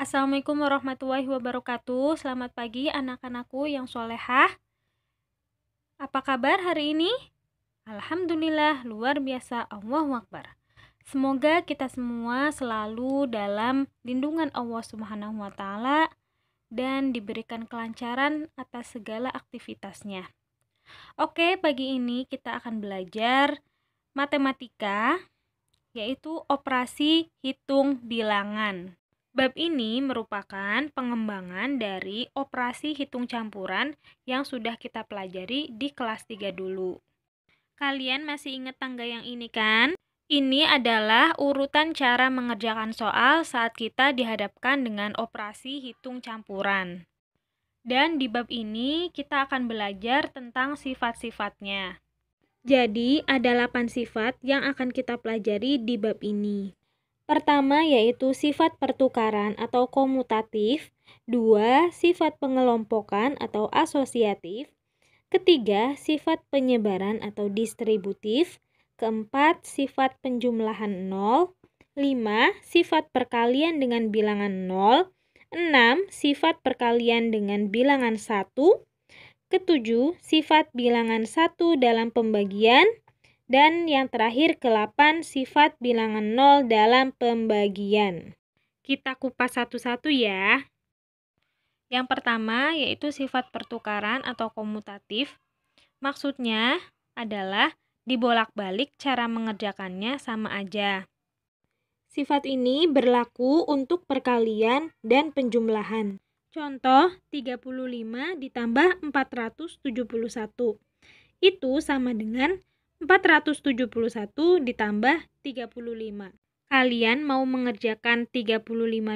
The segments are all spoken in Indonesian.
Assalamualaikum warahmatullahi wabarakatuh. Selamat pagi anak-anakku yang solehah. Apa kabar hari ini? Alhamdulillah, luar biasa. Allah Akbar. Semoga kita semua selalu dalam lindungan Allah Subhanahu taala dan diberikan kelancaran atas segala aktivitasnya. Oke, pagi ini kita akan belajar matematika yaitu operasi hitung bilangan. Bab ini merupakan pengembangan dari operasi hitung campuran yang sudah kita pelajari di kelas 3 dulu. Kalian masih ingat tangga yang ini kan? Ini adalah urutan cara mengerjakan soal saat kita dihadapkan dengan operasi hitung campuran. Dan di bab ini kita akan belajar tentang sifat-sifatnya. Jadi, ada 8 sifat yang akan kita pelajari di bab ini. Pertama yaitu sifat pertukaran atau komutatif, dua sifat pengelompokan atau asosiatif, ketiga sifat penyebaran atau distributif, keempat sifat penjumlahan nol, lima sifat perkalian dengan bilangan nol, enam sifat perkalian dengan bilangan satu, ketujuh sifat bilangan satu dalam pembagian, dan yang terakhir ke-8 sifat bilangan nol dalam pembagian. Kita kupas satu-satu ya. Yang pertama yaitu sifat pertukaran atau komutatif. Maksudnya adalah dibolak-balik cara mengerjakannya sama aja. Sifat ini berlaku untuk perkalian dan penjumlahan. Contoh 35 ditambah 471. Itu sama dengan 471 ditambah 35. Kalian mau mengerjakan 35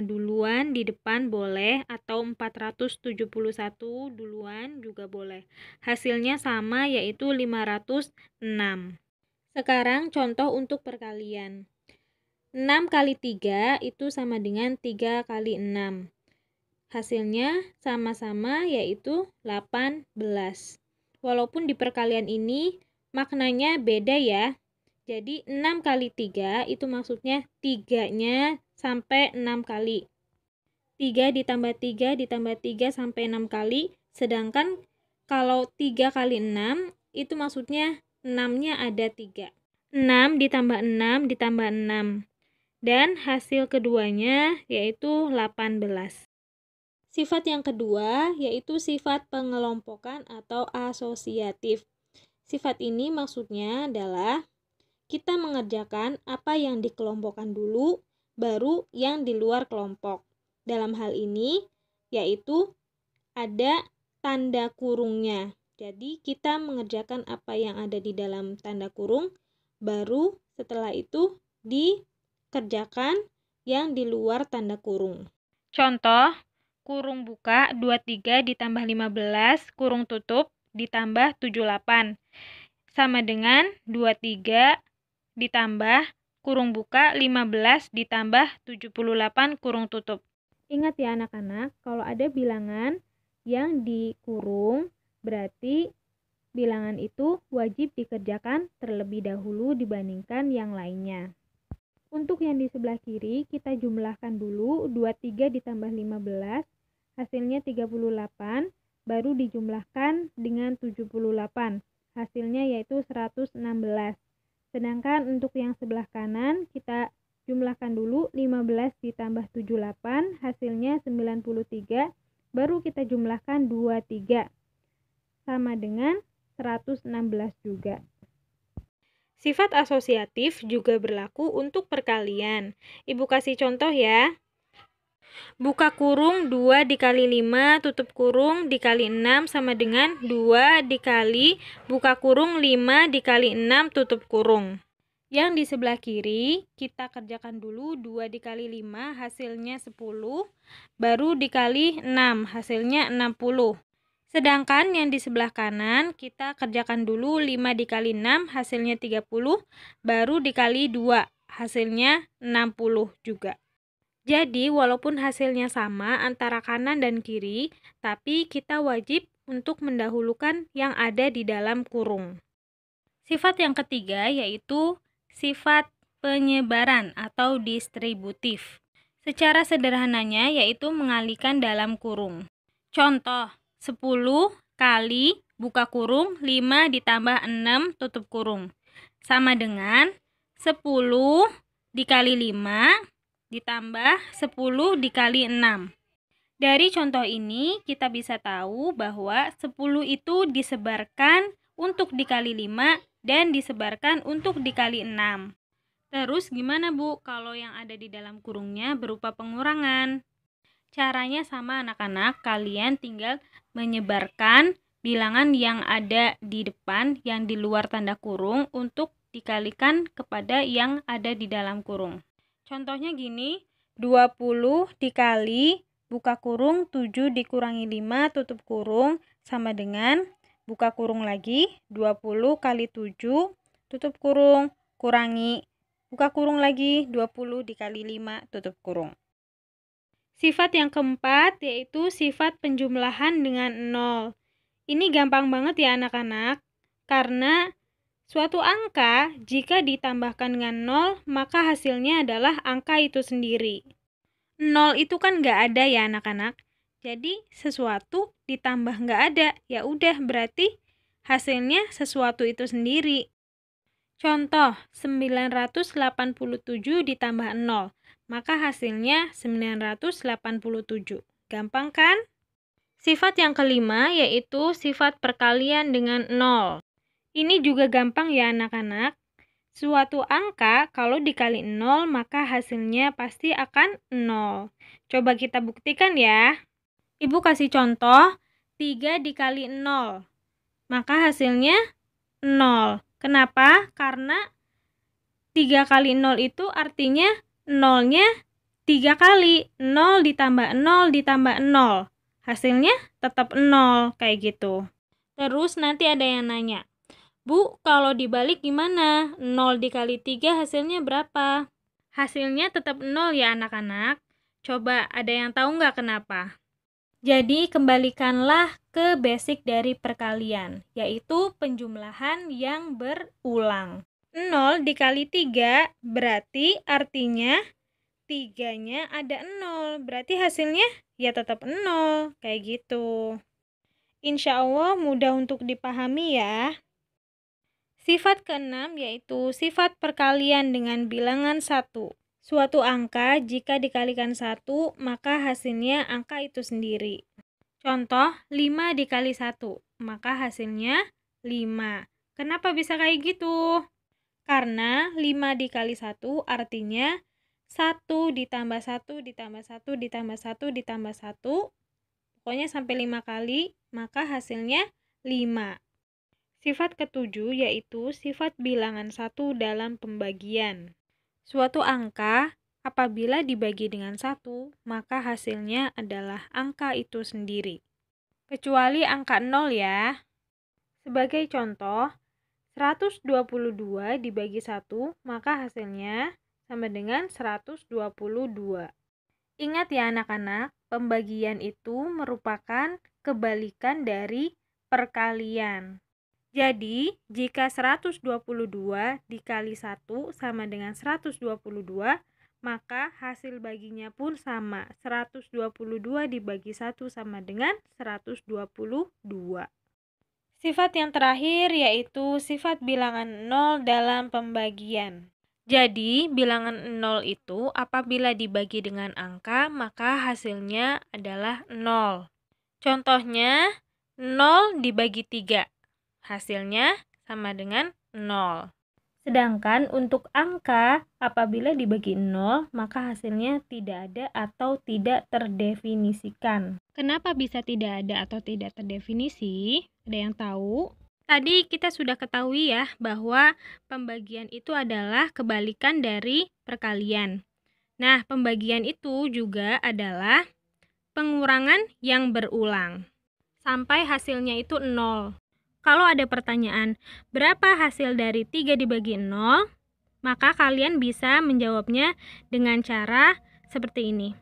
duluan di depan boleh atau 471 duluan juga boleh. Hasilnya sama yaitu 506. Sekarang contoh untuk perkalian. 6 kali 3 itu sama dengan 3 kali 6. Hasilnya sama-sama yaitu 18. Walaupun di perkalian ini maknanya beda ya. Jadi 6 kali 3 itu maksudnya 3-nya sampai 6 kali. 3 ditambah 3 ditambah 3 sampai 6 kali. Sedangkan kalau 3 kali 6 itu maksudnya 6-nya ada 3. 6 ditambah 6 ditambah 6. Dan hasil keduanya yaitu 18. Sifat yang kedua yaitu sifat pengelompokan atau asosiatif. Sifat ini maksudnya adalah kita mengerjakan apa yang dikelompokkan dulu, baru yang di luar kelompok. Dalam hal ini, yaitu ada tanda kurungnya. Jadi, kita mengerjakan apa yang ada di dalam tanda kurung, baru setelah itu dikerjakan yang di luar tanda kurung. Contoh, kurung buka 23 ditambah 15, kurung tutup ditambah 78 sama dengan 23 ditambah kurung buka 15 ditambah 78 kurung tutup. Ingat ya anak-anak, kalau ada bilangan yang dikurung berarti bilangan itu wajib dikerjakan terlebih dahulu dibandingkan yang lainnya. Untuk yang di sebelah kiri, kita jumlahkan dulu 23 ditambah 15, hasilnya 38, baru dijumlahkan dengan 78. Hasilnya yaitu 116. Sedangkan untuk yang sebelah kanan kita jumlahkan dulu 15 ditambah 78 hasilnya 93 baru kita jumlahkan 23 sama dengan 116 juga. Sifat asosiatif juga berlaku untuk perkalian. Ibu kasih contoh ya buka kurung 2 dikali 5 tutup kurung dikali 6 sama dengan 2 dikali buka kurung 5 dikali 6 tutup kurung yang di sebelah kiri kita kerjakan dulu 2 dikali 5 hasilnya 10 baru dikali 6 hasilnya 60 Sedangkan yang di sebelah kanan kita kerjakan dulu 5 dikali 6 hasilnya 30 baru dikali 2 hasilnya 60 juga. Jadi, walaupun hasilnya sama antara kanan dan kiri, tapi kita wajib untuk mendahulukan yang ada di dalam kurung. Sifat yang ketiga yaitu sifat penyebaran atau distributif. Secara sederhananya yaitu mengalihkan dalam kurung. Contoh, 10 kali buka kurung 5 ditambah 6 tutup kurung. Sama dengan 10 dikali 5 ditambah 10 dikali 6. Dari contoh ini kita bisa tahu bahwa 10 itu disebarkan untuk dikali 5 dan disebarkan untuk dikali 6. Terus gimana Bu kalau yang ada di dalam kurungnya berupa pengurangan? Caranya sama anak-anak, kalian tinggal menyebarkan bilangan yang ada di depan yang di luar tanda kurung untuk dikalikan kepada yang ada di dalam kurung. Contohnya gini, 20 dikali buka kurung 7 dikurangi 5 tutup kurung sama dengan buka kurung lagi 20 kali 7 tutup kurung kurangi buka kurung lagi 20 dikali 5 tutup kurung. Sifat yang keempat yaitu sifat penjumlahan dengan 0. Ini gampang banget ya anak-anak karena Suatu angka, jika ditambahkan dengan 0, maka hasilnya adalah angka itu sendiri. 0 itu kan nggak ada ya anak-anak. Jadi sesuatu ditambah nggak ada, ya udah berarti hasilnya sesuatu itu sendiri. Contoh, 987 ditambah 0, maka hasilnya 987. Gampang kan? Sifat yang kelima yaitu sifat perkalian dengan 0. Ini juga gampang ya anak-anak. Suatu angka kalau dikali 0 maka hasilnya pasti akan 0. Coba kita buktikan ya. Ibu kasih contoh 3 dikali 0. Maka hasilnya 0. Kenapa? Karena 3 kali 0 itu artinya 0-nya 3 kali. 0 ditambah 0 ditambah 0. Hasilnya tetap 0 kayak gitu. Terus nanti ada yang nanya, Bu, kalau dibalik gimana? 0 dikali 3 hasilnya berapa? Hasilnya tetap 0 ya anak-anak. Coba ada yang tahu nggak kenapa? Jadi kembalikanlah ke basic dari perkalian, yaitu penjumlahan yang berulang. 0 dikali 3 berarti artinya 3-nya ada 0, berarti hasilnya ya tetap 0, kayak gitu. Insya Allah mudah untuk dipahami ya. Sifat keenam yaitu sifat perkalian dengan bilangan satu. Suatu angka jika dikalikan satu maka hasilnya angka itu sendiri. Contoh 5 dikali 1 maka hasilnya 5. Kenapa bisa kayak gitu? Karena 5 dikali 1 artinya 1 ditambah 1 ditambah 1 ditambah 1 ditambah 1 pokoknya sampai 5 kali maka hasilnya 5 Sifat ketujuh yaitu sifat bilangan satu dalam pembagian. Suatu angka apabila dibagi dengan satu, maka hasilnya adalah angka itu sendiri. Kecuali angka nol ya. Sebagai contoh, 122 dibagi satu maka hasilnya sama dengan 122. Ingat ya anak-anak, pembagian itu merupakan kebalikan dari perkalian. Jadi, jika 122 dikali 1 sama dengan 122, maka hasil baginya pun sama, 122 dibagi 1 sama dengan 122. Sifat yang terakhir yaitu sifat bilangan 0 dalam pembagian. Jadi, bilangan 0 itu apabila dibagi dengan angka, maka hasilnya adalah 0. Contohnya, 0 dibagi 3. Hasilnya sama dengan 0. Sedangkan untuk angka, apabila dibagi 0, maka hasilnya tidak ada atau tidak terdefinisikan. Kenapa bisa tidak ada atau tidak terdefinisi? Ada yang tahu? Tadi kita sudah ketahui ya bahwa pembagian itu adalah kebalikan dari perkalian. Nah, pembagian itu juga adalah pengurangan yang berulang sampai hasilnya itu 0. Kalau ada pertanyaan, berapa hasil dari 3 dibagi 0? Maka kalian bisa menjawabnya dengan cara seperti ini.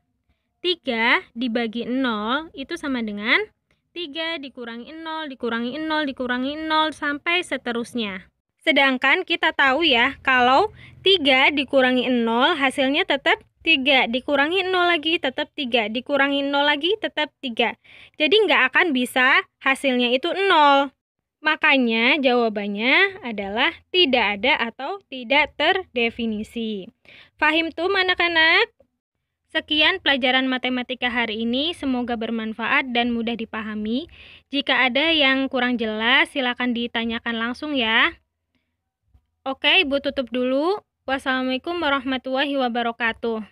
3 dibagi 0 itu sama dengan 3 dikurangi 0, dikurangi 0, dikurangi 0, sampai seterusnya. Sedangkan kita tahu ya, kalau 3 dikurangi 0 hasilnya tetap 3 dikurangi 0 lagi tetap 3 dikurangi 0 lagi tetap 3 jadi nggak akan bisa hasilnya itu 0 Makanya jawabannya adalah tidak ada atau tidak terdefinisi. Fahim tuh mana anak Sekian pelajaran matematika hari ini, semoga bermanfaat dan mudah dipahami. Jika ada yang kurang jelas, silakan ditanyakan langsung ya. Oke, Ibu tutup dulu. Wassalamualaikum warahmatullahi wabarakatuh.